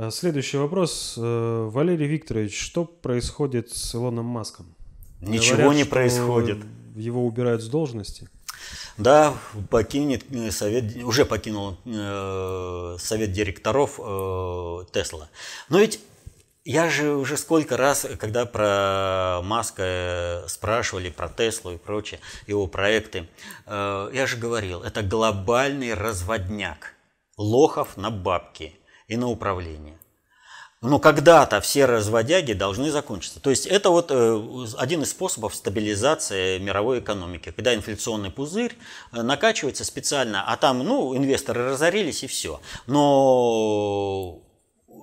Э, следующий вопрос. Э, Валерий Викторович, что происходит с Илоном Маском? Ничего Говорят, не происходит. Его убирают с должности? Да, покинет э, совет, уже покинул э, совет директоров э, Тесла. Но ведь я же уже сколько раз, когда про Маска спрашивали, про Теслу и прочее, его проекты, э, я же говорил, это глобальный разводняк. Лохов на бабки – и на управление. Но когда-то все разводяги должны закончиться. То есть это вот э, один из способов стабилизации мировой экономики, когда инфляционный пузырь э, накачивается специально, а там, ну, инвесторы разорились и все. Но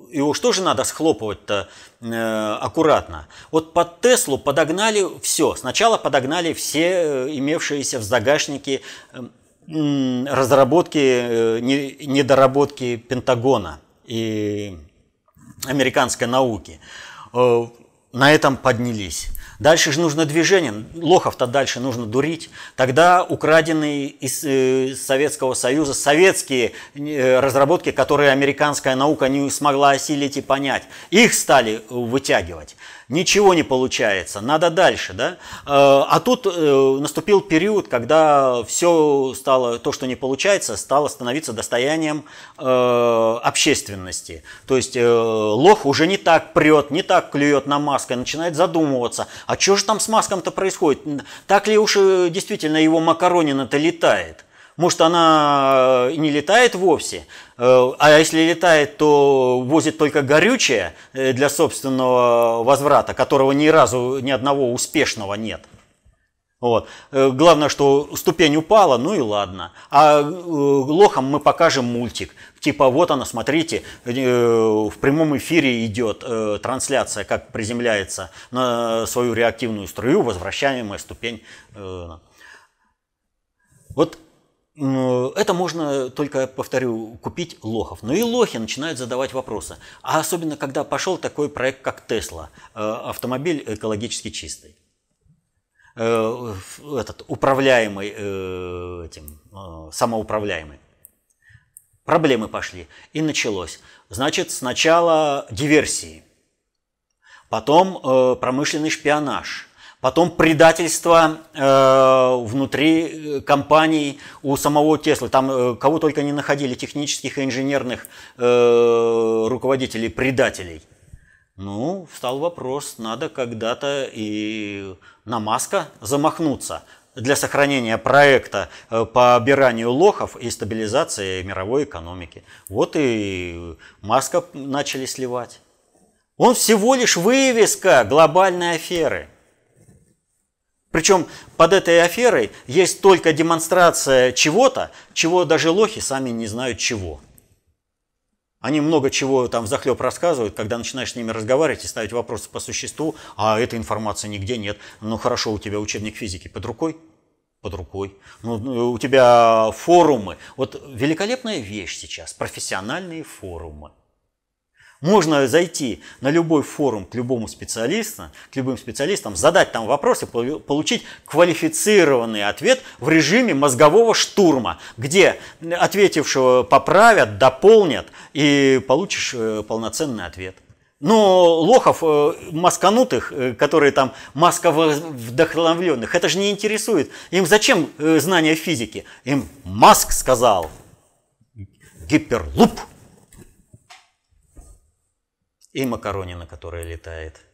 и уж тоже надо схлопывать-то э, аккуратно. Вот под Теслу подогнали все. Сначала подогнали все э, имевшиеся в загашнике э, разработки, э, недоработки Пентагона – и американской науки. Э, на этом поднялись. Дальше же нужно движение, лохов-то дальше нужно дурить. Тогда украденные из э, Советского Союза советские э, разработки, которые американская наука не смогла осилить и понять, их стали вытягивать. Ничего не получается, надо дальше. Да? Э, а тут наступил период, когда все стало, то, что не получается, стало становиться достоянием общественности. То есть лох уже не так прет, не так клюет на маску, маской, начинает задумываться, а что же там с маском-то происходит? Так ли уж э, действительно его макаронина-то летает? Может, она э, не летает вовсе, э, а если летает, то возит только горючее для собственного возврата, которого ни разу, ни одного успешного нет. Вот. Э, главное, что ступень упала, ну и ладно. А э, лохам мы покажем мультик. Типа, вот она, смотрите, э, в прямом эфире идет трансляция, как приземляется на свою реактивную струю возвращаемая ступень. Вот это можно только, повторю, купить лохов. Но ну и лохи начинают задавать вопросы. А особенно, когда пошел такой проект, как Тесла, автомобиль экологически чистый. Э, этот управляемый э, этим э, самоуправляемый. Проблемы пошли и началось. Значит, сначала диверсии, потом промышленный шпионаж, потом предательство внутри компаний у самого Теслы. Там кого только не находили технических и инженерных руководителей, предателей – ну, встал вопрос, надо когда-то и на Маска замахнуться для сохранения проекта э, по обиранию лохов и стабилизации мировой экономики. Вот и Маска начали сливать. Он всего лишь вывеска глобальной аферы. Причем под этой аферой есть только демонстрация чего-то, чего даже лохи сами не знают чего. Они много чего там захлеб рассказывают, когда начинаешь с ними разговаривать и ставить вопросы по существу, а этой информации нигде нет. Ну хорошо, у тебя учебник физики под рукой? Под рукой. Ну, ну у тебя форумы. Вот великолепная вещь сейчас, профессиональные форумы. Можно зайти на любой форум к любому специалисту, к любым специалистам, задать там вопросы, получить квалифицированный ответ в режиме мозгового штурма, где ответившего поправят, дополнят и получишь э, полноценный ответ. Но лохов, э, масканутых, э, которые там вдохновленных это же не интересует. Им зачем знания физики? Им Маск сказал. Гиперлуп и макаронина, которая летает.